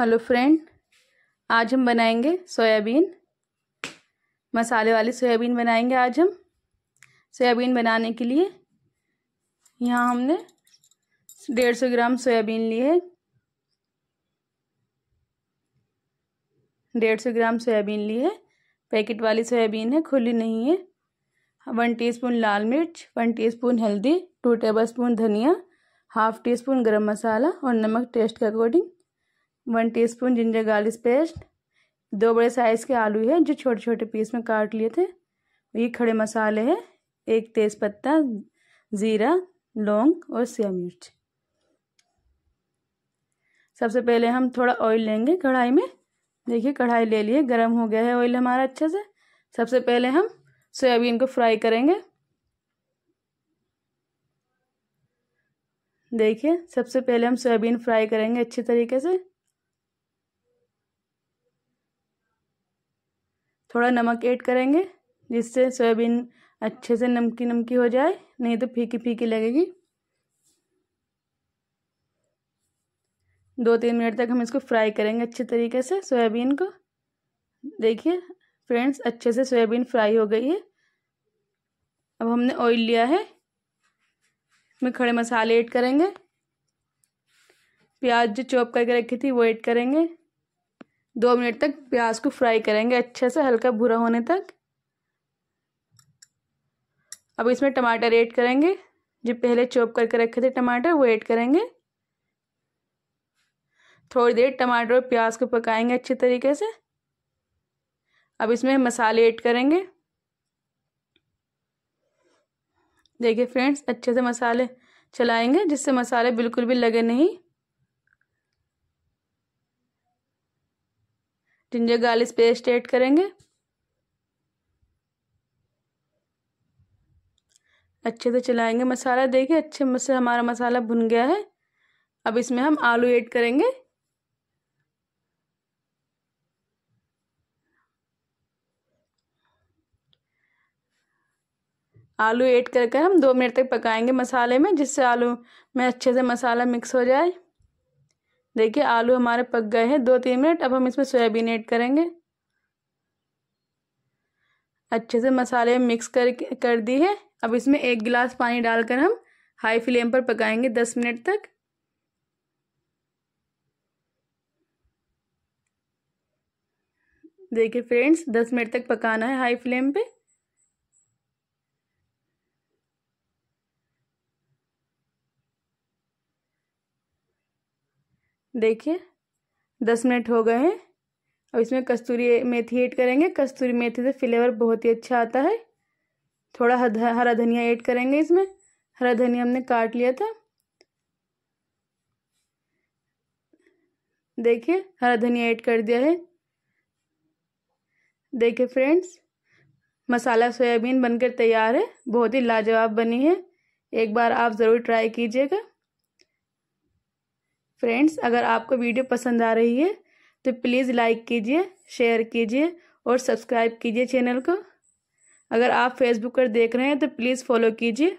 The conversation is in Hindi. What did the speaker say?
हेलो फ्रेंड आज हम बनाएंगे सोयाबीन मसाले वाली सोयाबीन बनाएंगे आज हम सोयाबीन बनाने के लिए यहाँ हमने डेढ़ सौ ग्राम सोयाबीन ली है डेढ़ सौ ग्राम सोयाबीन ली है पैकेट वाली सोयाबीन है खुली नहीं है वन टीस्पून लाल मिर्च वन टीस्पून हल्दी टू टेबलस्पून धनिया हाफ टी स्पून गर्म मसाला और नमक टेस्ट के according one teaspoon ginger garlic paste दो बड़े साइज़ के आलू है जो छोटे छोटे पीस में काट लिए थे ये खड़े मसाले हैं एक तेज़पत्ता ज़ीरा लौंग और सिया मिर्च सबसे पहले हम थोड़ा ऑयल लेंगे कढ़ाई में देखिए कढ़ाई ले लिए गर्म हो गया है ऑयल हमारा अच्छे से सबसे पहले हम सोयाबीन को फ्राई करेंगे देखिए सबसे पहले हम सोयाबीन फ्राई करेंगे अच्छे तरीके से थोड़ा नमक ऐड करेंगे जिससे सोयाबीन अच्छे से नमकी नमकी हो जाए नहीं तो फीकी फीकी लगेगी दो तीन मिनट तक हम इसको फ्राई करेंगे अच्छे तरीके से सोयाबीन को देखिए फ्रेंड्स अच्छे से सोयाबीन फ्राई हो गई है अब हमने ऑयल लिया है इसमें खड़े मसाले ऐड करेंगे प्याज जो चॉप करके रखी थी वो ऐड करेंगे दो मिनट तक प्याज को फ्राई करेंगे अच्छे से हल्का भूरा होने तक अब इसमें टमाटर ऐड करेंगे जो पहले चॉप करके रखे थे टमाटर वो ऐड करेंगे थोड़ी देर टमाटर और प्याज को पकाएंगे अच्छे तरीके से अब इसमें मसाले ऐड करेंगे देखिए फ्रेंड्स अच्छे से मसाले चलाएंगे जिससे मसाले बिल्कुल भी लगे नहीं जिंजर गार्लिक पेस्ट ऐड करेंगे अच्छे से चलाएंगे मसाला देखिए अच्छे से हमारा मसाला भुन गया है अब इसमें हम आलू ऐड करेंगे आलू ऐड करके हम दो मिनट तक पकाएंगे मसाले में जिससे आलू में अच्छे से मसाला मिक्स हो जाए देखिए आलू हमारे पक गए हैं दो तीन मिनट अब हम इसमें सोयाबीन ऐड करेंगे अच्छे से मसाले मिक्स कर कर दी है अब इसमें एक गिलास पानी डालकर हम हाई फ्लेम पर पकाएंगे दस मिनट तक देखिए फ्रेंड्स दस मिनट तक पकाना है हाई फ्लेम पे देखिए दस मिनट हो गए हैं अब इसमें कस्तूरी मेथी ऐड करेंगे कस्तूरी मेथी से फ्लेवर बहुत ही अच्छा आता है थोड़ा हरा धनिया ऐड करेंगे इसमें हरा धनिया हमने काट लिया था देखिए हरा धनिया ऐड कर दिया है देखिए फ्रेंड्स मसाला सोयाबीन बनकर तैयार है बहुत ही लाजवाब बनी है एक बार आप ज़रूर ट्राई कीजिएगा फ्रेंड्स अगर आपको वीडियो पसंद आ रही है तो प्लीज़ लाइक कीजिए शेयर कीजिए और सब्सक्राइब कीजिए चैनल को अगर आप फेसबुक पर देख रहे हैं तो प्लीज़ फॉलो कीजिए